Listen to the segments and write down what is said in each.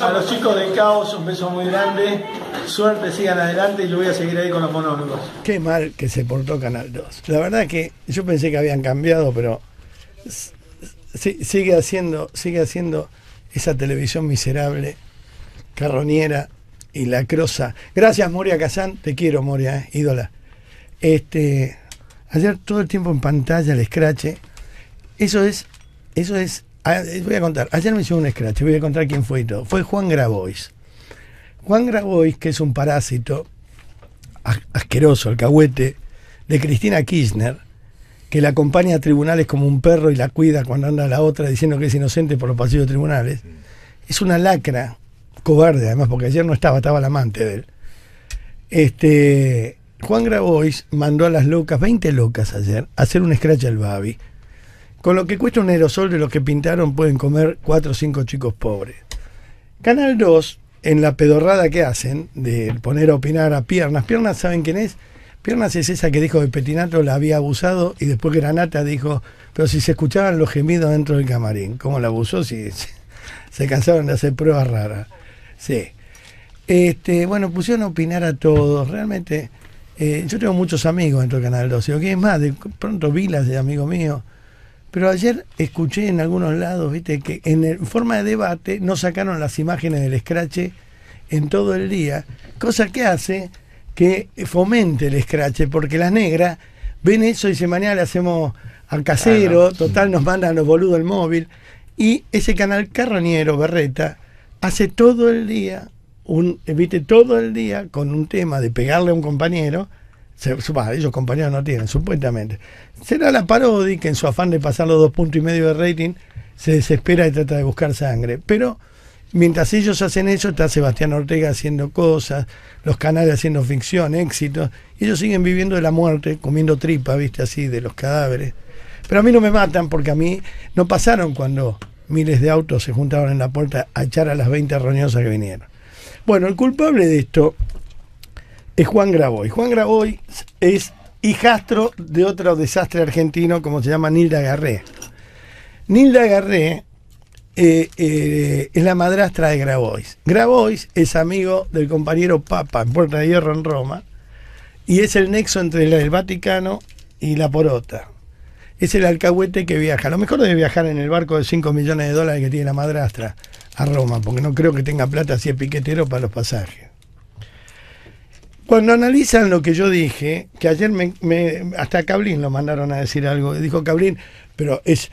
A los chicos de Caos, un beso muy grande. Suerte, sigan adelante y lo voy a seguir ahí con los monólogos. Qué mal que se portó Canal 2. La verdad que yo pensé que habían cambiado, pero sigue haciendo, sigue haciendo esa televisión miserable, carroñera y lacrosa. Gracias, Moria Kazán. Te quiero, Moria, eh, ídola. Este, ayer todo el tiempo en pantalla el escrache. Eh. Eso es, eso es Ah, eh, voy a contar, ayer me hicieron un scratch, voy a contar quién fue y todo. Fue Juan Grabois. Juan Grabois, que es un parásito asqueroso, el alcahuete, de Cristina Kirchner, que la acompaña a tribunales como un perro y la cuida cuando anda la otra diciendo que es inocente por los pasillos de tribunales. Es una lacra, cobarde además, porque ayer no estaba, estaba la amante de él. Este, Juan Grabois mandó a las locas, 20 locas ayer, a hacer un scratch al Babi. Con lo que cuesta un aerosol de los que pintaron pueden comer cuatro o cinco chicos pobres. Canal 2, en la pedorrada que hacen, de poner a opinar a Piernas, Piernas, ¿saben quién es? Piernas es esa que dijo que Petinato la había abusado y después Granata dijo, pero si se escuchaban los gemidos dentro del camarín, ¿cómo la abusó? Si se cansaron de hacer pruebas raras. Sí. Este, bueno, pusieron a opinar a todos, realmente. Eh, yo tengo muchos amigos dentro del Canal 2, que es más, de pronto Vilas de amigo mío, pero ayer escuché en algunos lados, viste, que en forma de debate no sacaron las imágenes del escrache en todo el día, cosa que hace que fomente el escrache, porque las negras ven eso y dicen, mañana le hacemos al casero, ah, total nos mandan los boludos el móvil. Y ese canal carroñero, Berreta, hace todo el día, un, viste, todo el día con un tema de pegarle a un compañero, ellos compañeros no tienen, supuestamente. Será la parodia que en su afán de pasar los dos puntos y medio de rating se desespera y trata de buscar sangre. Pero mientras ellos hacen eso, está Sebastián Ortega haciendo cosas, los canales haciendo ficción, éxitos. Ellos siguen viviendo de la muerte, comiendo tripa, viste, así, de los cadáveres. Pero a mí no me matan porque a mí no pasaron cuando miles de autos se juntaron en la puerta a echar a las 20 roñosas que vinieron. Bueno, el culpable de esto es Juan Grabois. Juan Grabois es hijastro de otro desastre argentino como se llama Nilda Garré. Nilda Garré eh, eh, es la madrastra de Grabois. Grabois es amigo del compañero Papa en Puerta de Hierro en Roma y es el nexo entre el Vaticano y la Porota. Es el alcahuete que viaja. lo mejor debe viajar en el barco de 5 millones de dólares que tiene la madrastra a Roma, porque no creo que tenga plata así es piquetero para los pasajes. Cuando analizan lo que yo dije, que ayer me, me hasta Cablín lo mandaron a decir algo, dijo Cablín, pero es,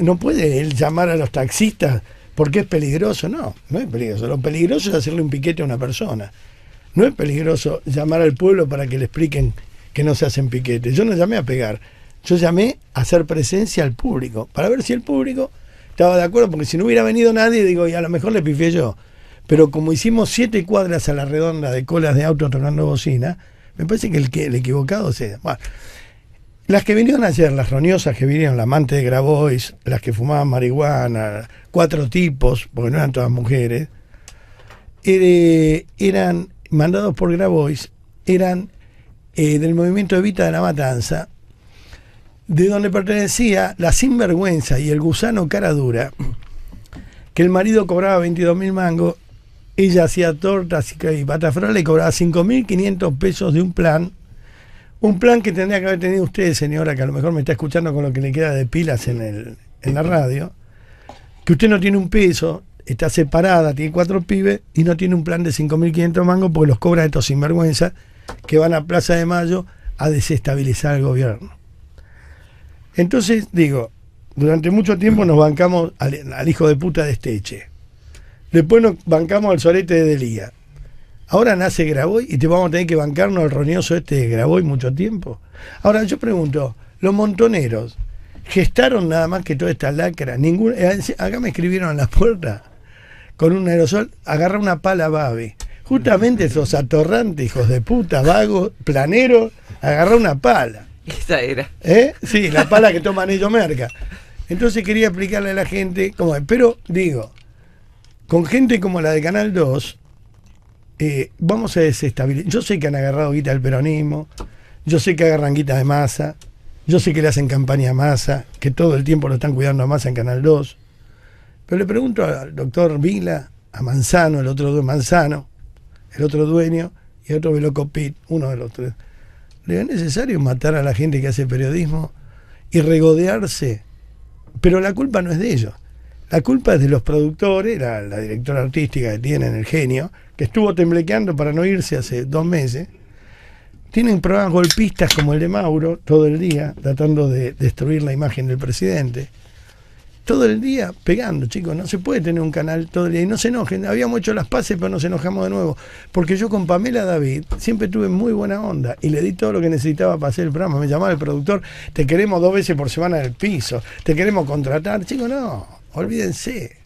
no puede él llamar a los taxistas porque es peligroso, no, no es peligroso, lo peligroso es hacerle un piquete a una persona. No es peligroso llamar al pueblo para que le expliquen que no se hacen piquetes. Yo no llamé a pegar, yo llamé a hacer presencia al público, para ver si el público estaba de acuerdo, porque si no hubiera venido nadie, digo, y a lo mejor le pifié yo. Pero como hicimos siete cuadras a la redonda de colas de auto tocando bocina, me parece que el, que, el equivocado sea. Bueno, las que vinieron ayer, las roñosas que vinieron, la amante de Grabois, las que fumaban marihuana, cuatro tipos, porque no eran todas mujeres, eh, eran mandados por Grabois, eran eh, del movimiento Evita de la Matanza, de donde pertenecía la sinvergüenza y el gusano cara dura, que el marido cobraba 22 mil mangos ella hacía tortas y patafras, le cobraba 5.500 pesos de un plan. Un plan que tendría que haber tenido usted, señora, que a lo mejor me está escuchando con lo que le queda de pilas en, la radio. Que usted no tiene un peso, está separada, tiene cuatro pibes y no tiene un plan de 5.500 mangos porque los cobra estos sinvergüenza que van a Plaza de Mayo a desestabilizar el gobierno. Entonces, digo, durante mucho tiempo nos bancamos al, al hijo de puta de Esteche. Después nos bancamos al solete de Delía. Ahora nace Graboy y te vamos a tener que bancarnos al roñoso este de Graboy mucho tiempo. Ahora yo pregunto, los montoneros gestaron nada más que toda esta lacra. Ningún, eh, acá me escribieron en la puerta con un aerosol, agarra una pala babe. Justamente esos atorrantes, hijos de puta, vagos, planeros, agarra una pala. Esa era. ¿Eh? Sí, la pala que toman ellos merca. Entonces quería explicarle a la gente, como, pero digo, con gente como la de Canal 2, eh, vamos a desestabilizar. Yo sé que han agarrado guita del peronismo, yo sé que agarran guita de masa, yo sé que le hacen campaña a masa, que todo el tiempo lo están cuidando a masa en Canal 2. Pero le pregunto al doctor Vila, a Manzano, el otro Manzano, el otro dueño, y otro Velocopit, uno de los tres. ¿Le es necesario matar a la gente que hace periodismo y regodearse? Pero la culpa no es de ellos. La culpa es de los productores, la, directora artística que tienen, el genio, que estuvo temblequeando para no irse hace dos meses. Tienen programas golpistas como el de Mauro todo el día, tratando de destruir la imagen del presidente. Todo el día pegando, chicos. No se puede tener un canal todo el día. Y no se enojen. Habíamos hecho las pases, pero nos enojamos de nuevo. Porque yo con Pamela David siempre tuve muy buena onda. Y le di todo lo que necesitaba para hacer el programa. Me llamaba el productor. Te queremos dos veces por semana en el piso. Te queremos contratar. Chicos, no Olvídense.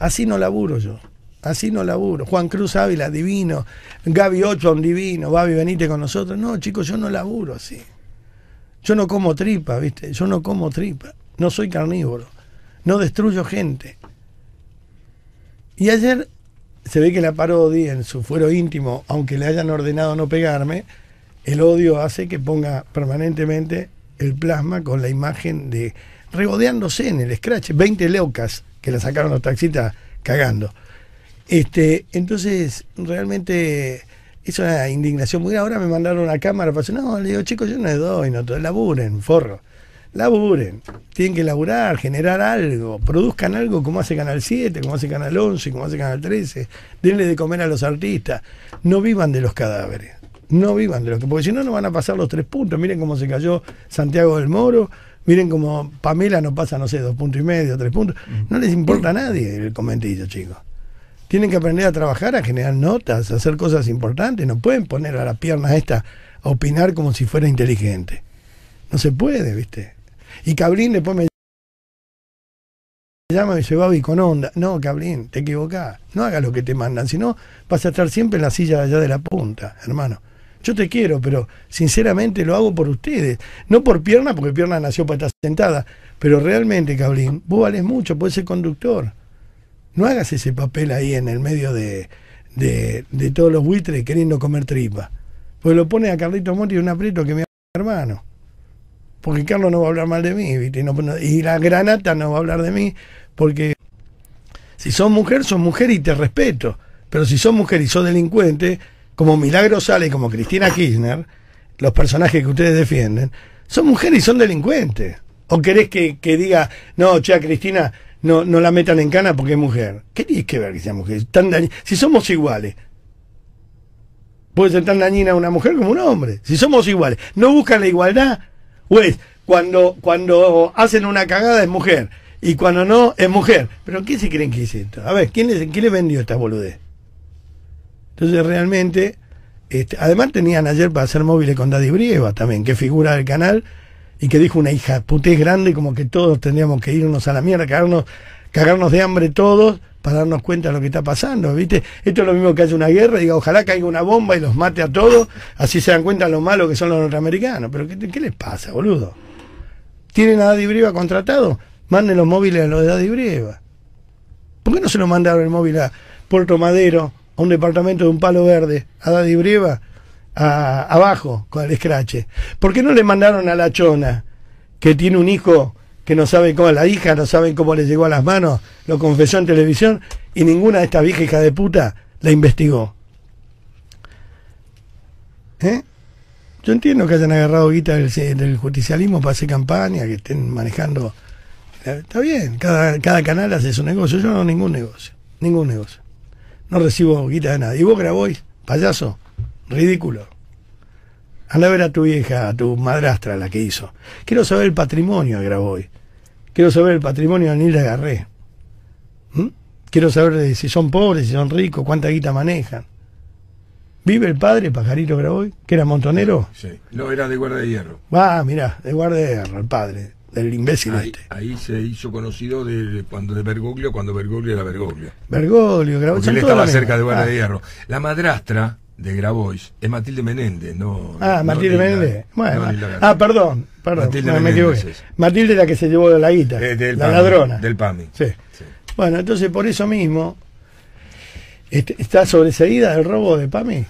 Así no laburo yo. Así no laburo. Juan Cruz Ávila, divino. Gaby un divino. baby venite con nosotros. No, chicos, yo no laburo así. Yo no como tripa, ¿viste? Yo no como tripa. No soy carnívoro. No destruyo gente. Y ayer se ve que la parodia en su fuero íntimo, aunque le hayan ordenado no pegarme, el odio hace que ponga permanentemente el plasma con la imagen de regodeándose en el scratch, 20 leucas que la sacaron los taxistas cagando. Este, entonces, realmente es una indignación muy Ahora me mandaron una cámara para no, le digo, chicos, yo no les doy, no, laburen, forro. Laburen, tienen que laburar, generar algo, produzcan algo como hace Canal 7, como hace Canal 11, como hace Canal 13, denle de comer a los artistas, no vivan de los cadáveres, no vivan de los que, porque si no, no van a pasar los tres puntos. Miren cómo se cayó Santiago del Moro, Miren como Pamela no pasa, no sé, dos puntos y medio, tres puntos. No les importa a mm. nadie el comentillo, chicos. Tienen que aprender a trabajar, a generar notas, a hacer cosas importantes. No pueden poner a la pierna esta a opinar como si fuera inteligente. No se puede, ¿viste? Y Cabrín después me llama y me lleva y con onda. No, Cabrín, te equivocás. No hagas lo que te mandan, sino vas a estar siempre en la silla allá de la punta, hermano. Yo te quiero, pero sinceramente lo hago por ustedes. No por pierna, porque pierna nació para estar sentada. Pero realmente, Cabrín, vos valés mucho, podés ser conductor. No hagas ese papel ahí en el medio de, de, todos los buitres queriendo comer tripa. Pues lo pone a Carlito Monti y un aprieto que me hermano. Porque Carlos no va a hablar mal de mí, y la granata no va a hablar de mí, porque si sos mujer, sos mujer y te respeto. Pero si sos mujer y sos delincuente, como Milagro Sale y como Cristina Kirchner, los personajes que ustedes defienden, son mujeres y son delincuentes. ¿O querés que, diga, no, che, Cristina no, la metan en cana porque es mujer? ¿Qué tienes que ver que sea mujer? si somos iguales, puede ser tan dañina una mujer como un hombre. Si somos iguales, no buscan la igualdad. Pues, cuando, cuando hacen una cagada es mujer y cuando no es mujer. ¿Pero qué se creen que es esto? A ver, ¿quién les, quién les vendió esta boludez? Entonces realmente, este, además tenían ayer para hacer móviles con Daddy Brieva también, que figura del canal, y que dijo una hija, putés grande, como que todos tendríamos que irnos a la mierda, cagarnos, cagarnos de hambre todos, para darnos cuenta de lo que está pasando, ¿viste? Esto es lo mismo que haya una guerra, diga, ojalá caiga una bomba y los mate a todos, así se dan cuenta de lo malo que son los norteamericanos. Pero ¿qué, les pasa, boludo? ¿Tienen a Daddy Brieva contratado? Manden los móviles a los de Daddy Brieva. ¿Por qué no se lo mandaron el móvil a Puerto Madero, a un departamento de un palo verde, a Daddy Breva, a, abajo, con el escrache. ¿Por qué no le mandaron a la chona, que tiene un hijo que no sabe cómo, la hija no sabe cómo le llegó a las manos, lo confesó en televisión, y ninguna de estas viejas hijas de puta la investigó? ¿Eh? Yo entiendo que hayan agarrado guita del, del, justicialismo para hacer campaña, que estén manejando... Está bien, cada, cada canal hace su negocio, yo no hago ningún negocio, ningún negocio no recibo guita de nada. ¿Y vos Grabois, Payaso, ridículo. Anda a ver a tu vieja, a tu madrastra, la que hizo. Quiero saber el patrimonio de Graboy. Quiero saber el patrimonio de Nilda Garré. ¿Mm? Quiero saber si son pobres, si son ricos, cuánta guita manejan. ¿Vive el padre Pajarito Graboy, que era montonero? Sí, no, era de guarda de hierro. Va, ah, mirá, de guarda de hierro, el padre el imbécil ahí, este. Ahí se hizo conocido de, cuando de Bergoglio, cuando Bergoglio era Bergoglio. Bergoglio, Grabois. Porque él estaba cerca de Guardia de ah. Hierro. La madrastra de Grabois es Matilde Menéndez, no. Ah, Matilde Menéndez. ah, perdón, perdón. Matilde me la que se llevó la guita. Eh, la ladrona. Del PAMI. Sí. Bueno, entonces por eso mismo. Este, ¿Está sobreseída el robo de PAMI?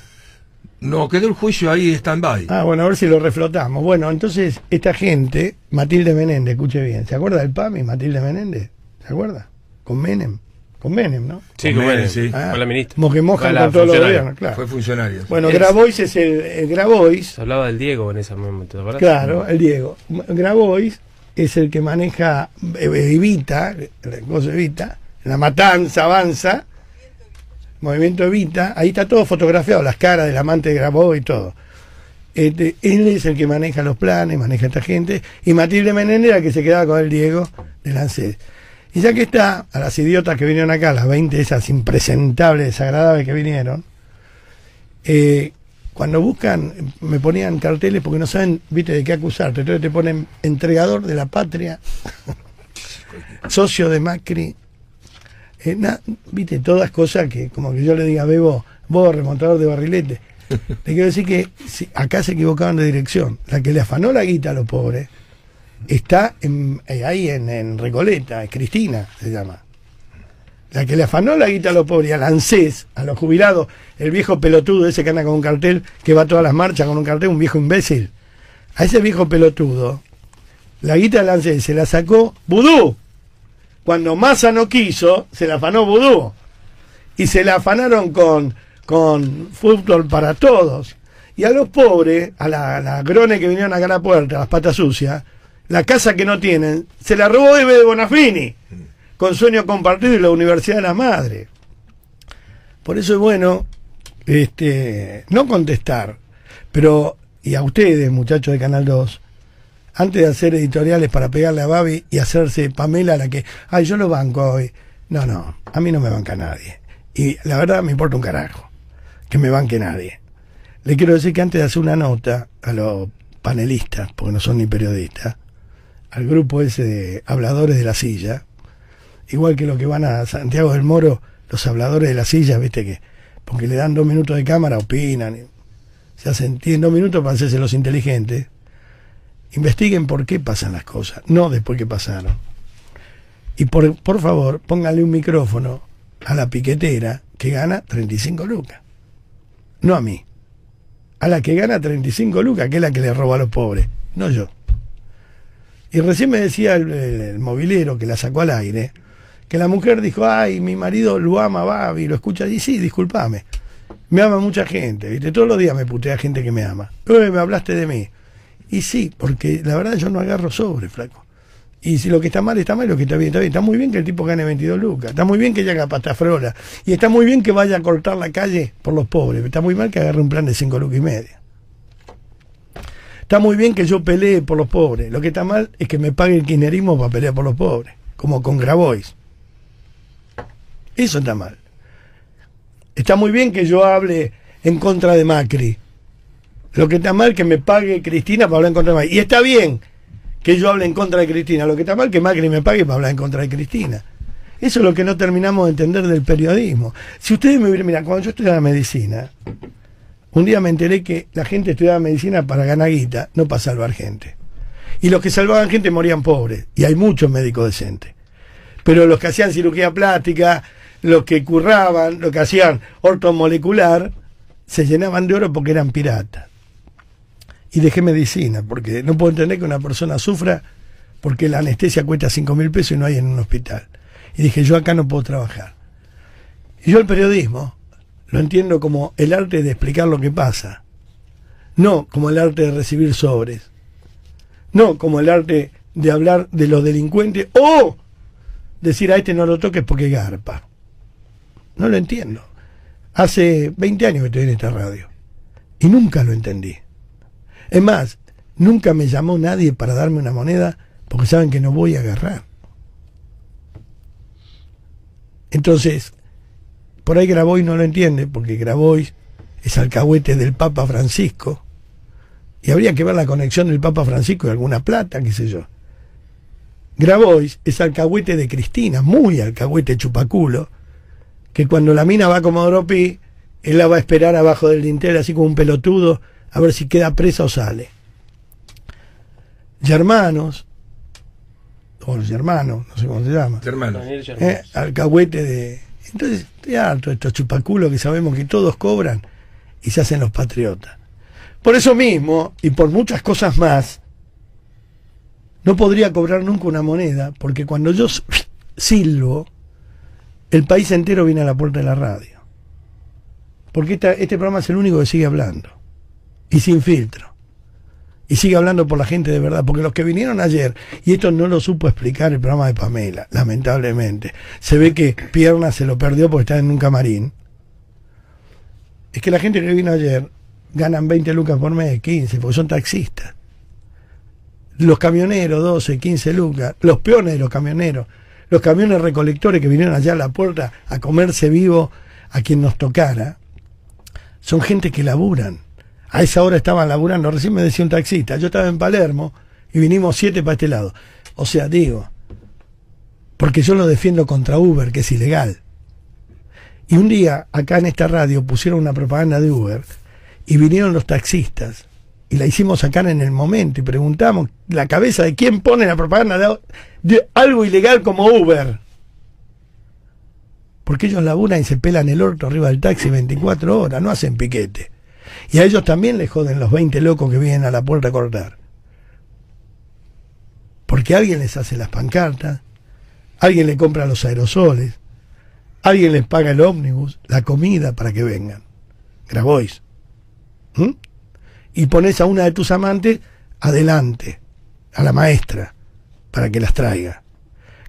No, quedó el juicio ahí stand-by. Ah, bueno, a ver si lo reflotamos. Bueno, entonces, esta gente, Matilde Menéndez, escuche bien, ¿se acuerda del PAMI, Matilde Menéndez? ¿Se acuerda? Con Menem. Con Menem, ¿no? Sí, con, Menem, sí. con la ah, ministra. Moje moja con todos los gobiernos, claro. Fue funcionario. Bueno, Grabois es el, eh, Grabois. hablaba del Diego en ese momento, ¿verdad? Claro, el Diego. Grabois es el que maneja eh, Evita, Evita, la matanza avanza, Movimiento Evita, ahí está todo fotografiado, las caras del amante de Grabó y todo. Este, él es el que maneja los planes, maneja a esta gente, y Matilde Menéndez era que se quedaba con el Diego de Lancet. Y ya que está, a las idiotas que vinieron acá, las 20 esas impresentables, desagradables que vinieron, eh, cuando buscan, me ponían carteles porque no saben, viste, de qué acusarte, entonces te ponen entregador de la patria, socio de Macri, eh, viste, todas cosas que, como que yo le diga, Bebo, vos, remontador de barrilete. Le quiero decir que si, acá se equivocaban de dirección. La que le afanó la guita a los pobres está eh, ahí en, Recoleta, es Cristina se llama. La que le afanó la guita a los pobres, a Lancés, a los jubilados, el viejo pelotudo ese que anda con un cartel, que va a todas las marchas con un cartel, un viejo imbécil. A ese viejo pelotudo, la guita de Lancés se la sacó Vudú cuando Massa no quiso, se la afanó Vudú. Y se la afanaron con, con fútbol para todos. Y a los pobres, a la, la grone que vinieron acá a la puerta, las patas sucias, la casa que no tienen, se la robó Eve de Bonafini, con sueño compartido y la Universidad de la Madre. Por eso es bueno este, no contestar, pero, y a ustedes, muchachos de Canal 2, antes de hacer editoriales para pegarle a Babi y hacerse Pamela la que, ay, yo lo banco hoy. No, no, a mí no me banca nadie. Y la verdad me importa un carajo que me banque nadie. Le quiero decir que antes de hacer una nota a los panelistas, porque no son ni periodistas, al grupo ese de habladores de la silla, igual que los que van a Santiago del Moro, los habladores de la silla, viste que, porque le dan dos minutos de cámara, opinan, se hacen, tienen dos minutos para hacerse los inteligentes investiguen por qué pasan las cosas, no después que pasaron. Y por, favor, pónganle un micrófono a la piquetera que gana 35 lucas. No a mí. A la que gana 35 lucas, que es la que le roba a los pobres. No yo. Y recién me decía el, movilero que la sacó al aire, que la mujer dijo, ay, mi marido lo ama, va, y lo escucha. Y sí, discúlpame. Me ama mucha gente, ¿viste? Todos los días me putea gente que me ama. Uy, eh, me hablaste de mí. Y sí, porque la verdad yo no agarro sobre, flaco. Y si lo que está mal está mal, lo que está bien está bien. Está muy bien que el tipo gane 22 lucas, está muy bien que llegue a pastafrola, y está muy bien que vaya a cortar la calle por los pobres, está muy mal que agarre un plan de 5 lucas y media. Está muy bien que yo pelee por los pobres, lo que está mal es que me pague el kirchnerismo para pelear por los pobres, como con Grabois. Eso está mal. Está muy bien que yo hable en contra de Macri, lo que está mal que me pague Cristina para hablar en contra de Macri. Y está bien que yo hable en contra de Cristina. Lo que está mal que Macri me pague para hablar en contra de Cristina. Eso es lo que no terminamos de entender del periodismo. Si ustedes me hubieran, mira, cuando yo estudiaba medicina, un día me enteré que la gente estudiaba medicina para ganar guita, no para salvar gente. Y los que salvaban gente morían pobres. Y hay muchos médicos decentes. Pero los que hacían cirugía plástica, los que curraban, los que hacían ortomolecular, se llenaban de oro porque eran piratas y dejé medicina, porque no puedo entender que una persona sufra porque la anestesia cuesta 5 mil pesos y no hay en un hospital. Y dije, yo acá no puedo trabajar. Y yo el periodismo lo entiendo como el arte de explicar lo que pasa, no como el arte de recibir sobres, no como el arte de hablar de los delincuentes o decir a este no lo toques porque garpa. No lo entiendo. Hace 20 años que estoy en esta radio y nunca lo entendí. Es más, nunca me llamó nadie para darme una moneda porque saben que no voy a agarrar. Entonces, por ahí Grabois no lo entiende, porque Grabois es alcahuete del Papa Francisco, y habría que ver la conexión del Papa Francisco y alguna plata, qué sé yo. Grabois es alcahuete de Cristina, muy alcahuete chupaculo, que cuando la mina va como Pi él la va a esperar abajo del dintel, así como un pelotudo, a ver si queda presa o sale. Germanos, o los hermanos, no sé cómo se llama. Germanos. Eh, alcahuete de. Entonces, ya, todos estos chupaculos que sabemos que todos cobran y se hacen los patriotas. Por eso mismo, y por muchas cosas más, no podría cobrar nunca una moneda, porque cuando yo silbo, el país entero viene a la puerta de la radio. Porque este programa es el único que sigue hablando y sin filtro. Y sigue hablando por la gente de verdad, porque los que vinieron ayer, y esto no lo supo explicar el programa de Pamela, lamentablemente, se ve que Pierna se lo perdió porque está en un camarín. Es que la gente que vino ayer ganan 20 lucas por mes, 15, porque son taxistas. Los camioneros, 12, 15 lucas, los peones de los camioneros, los camiones recolectores que vinieron allá a la puerta a comerse vivo a quien nos tocara, son gente que laburan a esa hora estaban laburando. Recién me decía un taxista, yo estaba en Palermo y vinimos siete para este lado. O sea, digo, porque yo lo defiendo contra Uber, que es ilegal. Y un día, acá en esta radio, pusieron una propaganda de Uber y vinieron los taxistas. Y la hicimos sacar en el momento y preguntamos la cabeza de quién pone la propaganda de, algo ilegal como Uber. Porque ellos laburan y se pelan el orto arriba del taxi 24 horas, no hacen piquete. Y a ellos también les joden los 20 locos que vienen a la puerta a cortar. Porque alguien les hace las pancartas, alguien le compra los aerosoles, alguien les paga el ómnibus, la comida para que vengan. Grabois. ¿Mm? Y pones a una de tus amantes adelante, a la maestra, para que las traiga.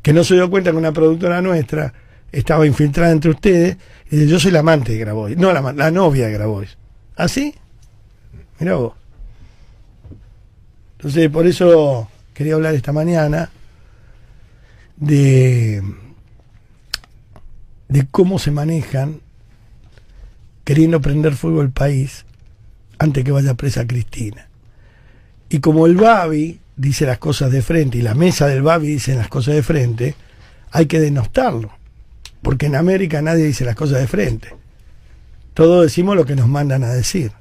Que no se dio cuenta que una productora nuestra estaba infiltrada entre ustedes y dice, yo soy la amante de Grabois, no la, la novia de Grabois. ¿Así? ¿Ah, mira vos. Entonces, por eso quería hablar esta mañana de, de cómo se manejan queriendo prender fuego al país antes que vaya presa Cristina. Y como el Babi dice las cosas de frente y la mesa del Babi dice las cosas de frente, hay que denostarlo. Porque en América nadie dice las cosas de frente. Todos decimos lo que nos mandan a decir.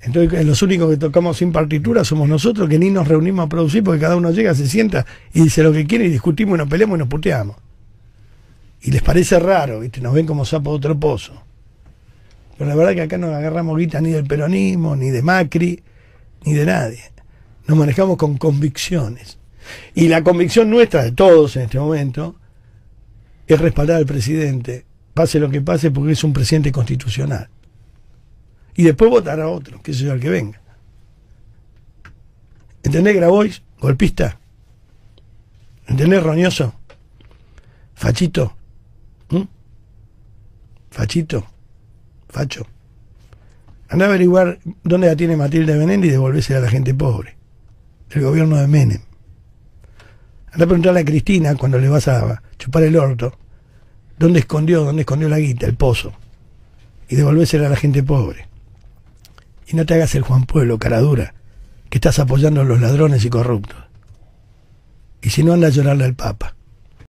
Entonces, los únicos que tocamos sin partitura somos nosotros, que ni nos reunimos a producir, porque cada uno llega, se sienta y dice lo que quiere, y discutimos, y nos peleamos y nos puteamos. Y les parece raro, ¿viste? nos ven como sapo de otro pozo. Pero la verdad que acá no agarramos guita ni del peronismo, ni de Macri, ni de nadie. Nos manejamos con convicciones. Y la convicción nuestra de todos en este momento es respaldar al presidente pase lo que pase, porque es un presidente constitucional. Y después votará a otro, que sea el que venga. ¿Entendés Grabois? Golpista. ¿Entendés Roñoso? Fachito. ¿Mm? Fachito. Facho. Andá a averiguar dónde la tiene Matilde Benendi y devolvésela a la gente pobre. El gobierno de Menem. Andá a preguntarle a Cristina cuando le vas a chupar el orto ¿Dónde escondió, dónde escondió la guita, el pozo? Y devolvésela a la gente pobre. Y no te hagas el Juan Pueblo, cara dura, que estás apoyando a los ladrones y corruptos. Y si no, anda a llorarle al Papa.